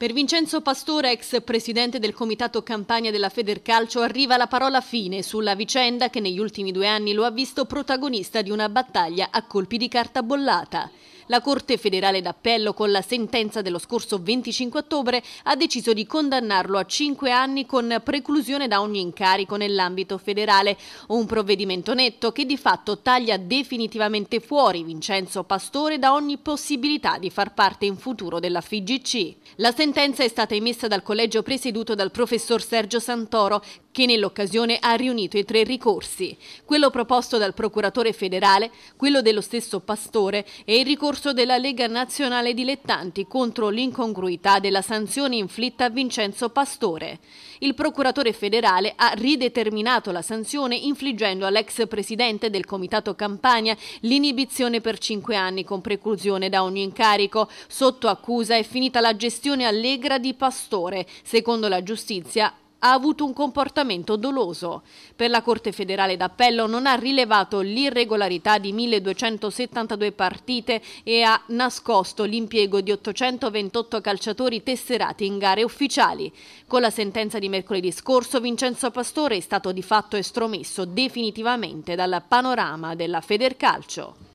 Per Vincenzo Pastore, ex presidente del comitato campagna della Federcalcio, arriva la parola fine sulla vicenda che negli ultimi due anni lo ha visto protagonista di una battaglia a colpi di carta bollata la Corte federale d'appello con la sentenza dello scorso 25 ottobre ha deciso di condannarlo a 5 anni con preclusione da ogni incarico nell'ambito federale, un provvedimento netto che di fatto taglia definitivamente fuori Vincenzo Pastore da ogni possibilità di far parte in futuro della FIGC. La sentenza è stata emessa dal collegio presieduto dal professor Sergio Santoro che nell'occasione ha riunito i tre ricorsi, quello proposto dal procuratore federale, quello dello stesso pastore e il ricorso della Lega Nazionale Dilettanti contro l'incongruità della sanzione inflitta a Vincenzo Pastore. Il procuratore federale ha rideterminato la sanzione infliggendo all'ex presidente del Comitato Campania l'inibizione per cinque anni con preclusione da ogni incarico. Sotto accusa è finita la gestione allegra di Pastore, secondo la giustizia ha avuto un comportamento doloso. Per la Corte federale d'appello non ha rilevato l'irregolarità di 1272 partite e ha nascosto l'impiego di 828 calciatori tesserati in gare ufficiali. Con la sentenza di mercoledì scorso Vincenzo Pastore è stato di fatto estromesso definitivamente dal panorama della Federcalcio.